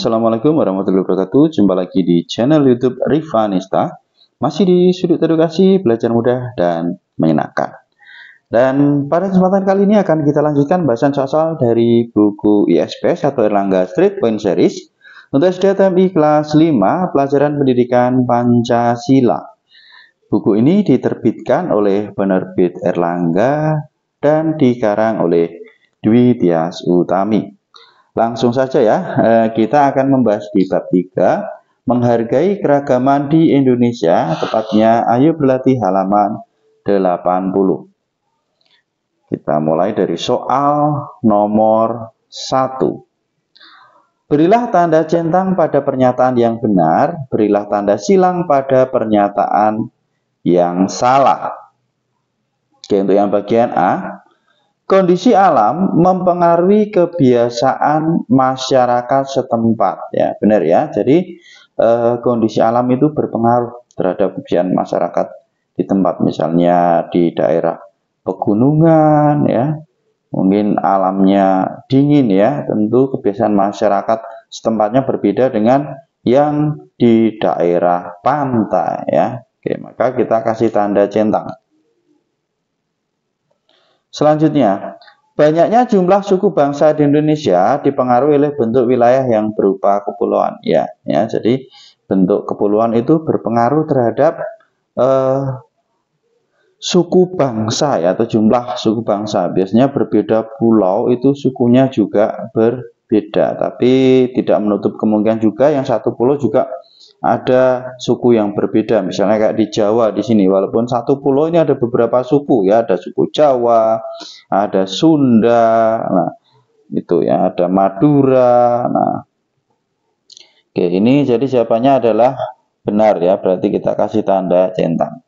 Assalamualaikum warahmatullahi wabarakatuh Jumpa lagi di channel youtube Rifanista Masih di sudut edukasi, belajar mudah dan menyenangkan Dan pada kesempatan kali ini akan kita lanjutkan bahasan soal dari buku ISPS atau Erlangga Street Point Series Untuk SDTMI kelas 5, pelajaran pendidikan Pancasila Buku ini diterbitkan oleh penerbit Erlangga dan dikarang oleh Dwi Tias Utami Langsung saja ya, eh, kita akan membahas di bab 3 menghargai keragaman di Indonesia, tepatnya ayo berlatih halaman 80. Kita mulai dari soal nomor 1. Berilah tanda centang pada pernyataan yang benar, berilah tanda silang pada pernyataan yang salah. Oke, untuk yang bagian A, kondisi alam mempengaruhi kebiasaan masyarakat setempat ya benar ya jadi eh, kondisi alam itu berpengaruh terhadap kebiasaan masyarakat di tempat misalnya di daerah pegunungan ya mungkin alamnya dingin ya tentu kebiasaan masyarakat setempatnya berbeda dengan yang di daerah pantai ya Oke maka kita kasih tanda centang Selanjutnya, banyaknya jumlah suku bangsa di Indonesia dipengaruhi oleh bentuk wilayah yang berupa kepulauan. Ya, ya jadi bentuk kepulauan itu berpengaruh terhadap eh, suku bangsa ya atau jumlah suku bangsa. Biasanya berbeda pulau itu sukunya juga berbeda, tapi tidak menutup kemungkinan juga yang satu pulau juga ada suku yang berbeda. Misalnya kayak di Jawa di sini, walaupun satu pulau ini ada beberapa suku ya, ada suku Jawa, ada Sunda, nah itu ya, ada Madura. Nah, oke ini jadi jawabannya adalah benar ya, berarti kita kasih tanda centang.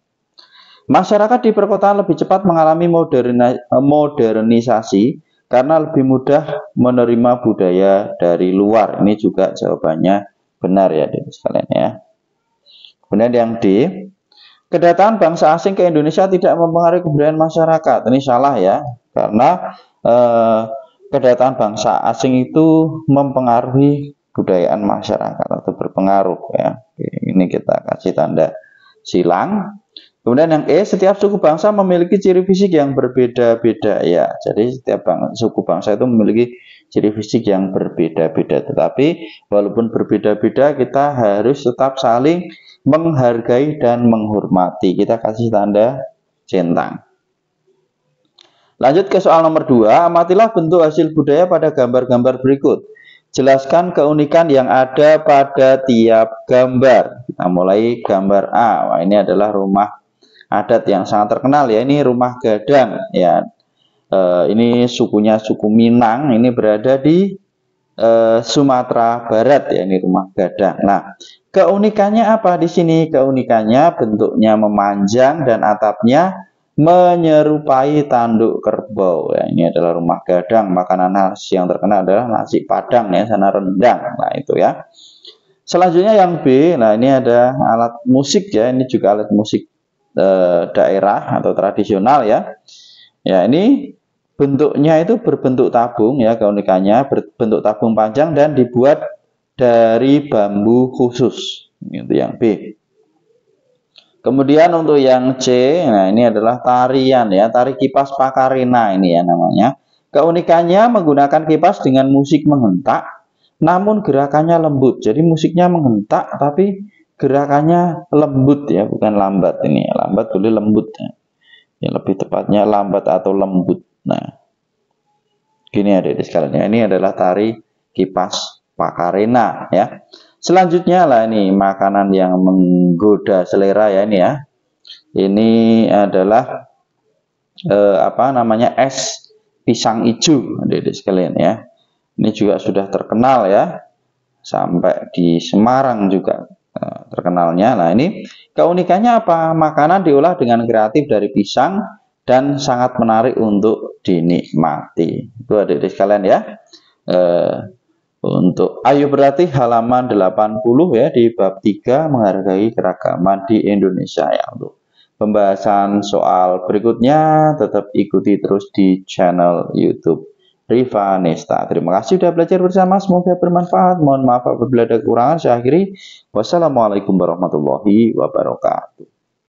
Masyarakat di perkotaan lebih cepat mengalami modernisasi karena lebih mudah menerima budaya dari luar. Ini juga jawabannya Benar ya, Din sekalian ya. Kemudian yang D, kedatangan bangsa asing ke Indonesia tidak mempengaruhi kebudayaan masyarakat. Ini salah ya, karena eh, kedatangan bangsa asing itu mempengaruhi kebudayaan masyarakat atau berpengaruh ya. Ini kita kasih tanda silang. Kemudian yang E, setiap suku bangsa memiliki ciri fisik yang berbeda-beda ya. Jadi setiap bang, suku bangsa itu memiliki ciri fisik yang berbeda-beda. Tetapi walaupun berbeda-beda kita harus tetap saling menghargai dan menghormati. Kita kasih tanda centang. Lanjut ke soal nomor 2, amatilah bentuk hasil budaya pada gambar-gambar berikut. Jelaskan keunikan yang ada pada tiap gambar. Kita mulai gambar A. Wah, ini adalah rumah adat yang sangat terkenal ya. Ini rumah gadang ya. Uh, ini sukunya suku Minang, ini berada di uh, Sumatera Barat ya ini rumah gadang. Nah, keunikannya apa di sini? Keunikannya bentuknya memanjang dan atapnya menyerupai tanduk kerbau ya. Ini adalah rumah gadang, makanan khas yang terkenal adalah nasi padang ya, sana rendang. Nah, itu ya. Selanjutnya yang B, nah ini ada alat musik ya, ini juga alat musik e, daerah atau tradisional ya. Ya ini bentuknya itu berbentuk tabung ya keunikannya berbentuk tabung panjang dan dibuat dari bambu khusus itu yang B kemudian untuk yang C nah ini adalah tarian ya tari kipas pakarina ini ya namanya keunikannya menggunakan kipas dengan musik menghentak namun gerakannya lembut jadi musiknya menghentak tapi gerakannya lembut ya bukan lambat ini lambat boleh lembut ya, ya lebih tepatnya lambat atau lembut Nah, gini ya, di sekalian Ini adalah tari kipas Pakarena ya. Selanjutnya lah ini makanan yang menggoda selera ya ini ya. Ini adalah eh, apa namanya es pisang hijau adik-adik sekalian ya. Ini juga sudah terkenal ya sampai di Semarang juga eh, terkenalnya. Nah ini keunikannya apa? Makanan diolah dengan kreatif dari pisang dan sangat menarik untuk dinikmati. Itu adik-adik sekalian ya. E, untuk ayo berarti halaman 80 ya di bab 3 menghargai keragaman di Indonesia ya untuk pembahasan soal berikutnya tetap ikuti terus di channel YouTube Riva Nesta. Terima kasih sudah belajar bersama, semoga bermanfaat. Mohon maaf apabila ada kekurangan. Saya akhiri. Wassalamualaikum warahmatullahi wabarakatuh.